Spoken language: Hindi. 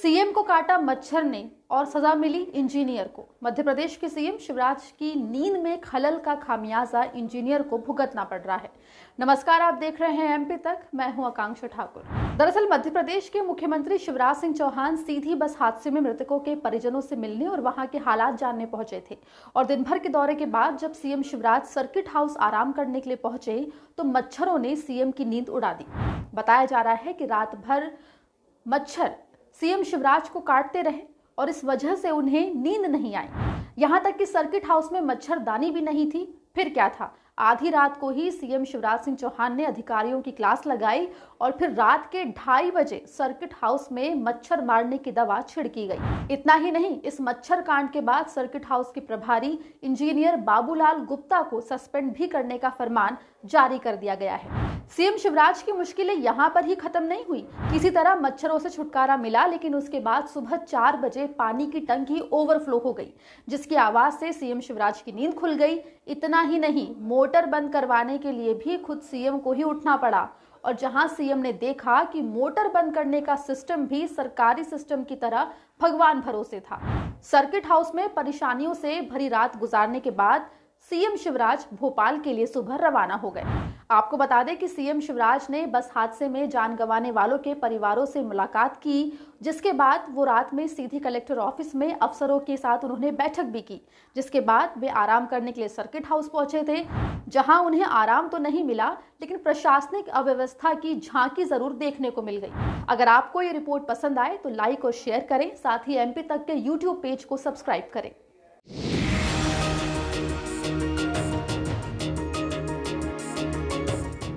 सीएम को काटा मच्छर ने और सजा मिली इंजीनियर को मध्य प्रदेश के सीएम शिवराज की नींद में खलल का खामियाजा इंजीनियर को भुगतना पड़ रहा है नमस्कार आप देख रहे हैं एमपी तक मैं हूं आकांक्षा ठाकुर दरअसल मध्य प्रदेश के मुख्यमंत्री शिवराज सिंह चौहान सीधी बस हादसे में मृतकों के परिजनों से मिलने और वहां के हालात जानने पहुंचे थे और दिन भर के दौरे के बाद जब सीएम शिवराज सर्किट हाउस आराम करने के लिए पहुंचे तो मच्छरों ने सीएम की नींद उड़ा दी बताया जा रहा है कि रात भर मच्छर सीएम शिवराज को काटते रहे और इस वजह से उन्हें नींद नहीं आई यहाँ तक कि सर्किट हाउस में मच्छरदानी भी नहीं थी फिर क्या था आधी रात को ही सीएम शिवराज सिंह चौहान ने अधिकारियों की क्लास लगाई और फिर रात के ढाई बजे सर्किट हाउस में मच्छर मारने की दवा छिड़की गई इतना ही नहीं इस मच्छर कांड के बाद सर्किट हाउस के प्रभारी इंजीनियर बाबूलाल गुप्ता को सस्पेंड भी करने का फरमान जारी कर दिया गया है सीएम शिवराज की मुश्किलें यहां पर ही खत्म नहीं हुई किसी तरह मच्छरों से छुटकारा मिला लेकिन उसके बाद सुबह चार बजे पानी की टंकी ओवरफ्लो हो गई जिसकी आवाज से सीएम शिवराज की नींद खुल गई इतना ही नहीं मोटर बंद करवाने के लिए भी खुद सीएम को ही उठना पड़ा और जहां सीएम ने देखा कि मोटर बंद करने का सिस्टम भी सरकारी सिस्टम की तरह भगवान भरोसे था सर्किट हाउस में परेशानियों से भरी रात गुजारने के बाद सीएम शिवराज भोपाल के लिए सुबह रवाना हो गए आपको बता दें कि सीएम शिवराज ने बस हादसे में जान गंवाने वालों के परिवारों से मुलाकात की जिसके बाद वो रात में सीधी कलेक्टर ऑफिस में अफसरों के साथ उन्होंने बैठक भी की जिसके बाद वे आराम करने के लिए सर्किट हाउस पहुंचे थे जहां उन्हें आराम तो नहीं मिला लेकिन प्रशासनिक अव्यवस्था की झांकी जरूर देखने को मिल गई अगर आपको ये रिपोर्ट पसंद आए तो लाइक और शेयर करें साथ ही एमपी तक के यूट्यूब पेज को सब्सक्राइब करें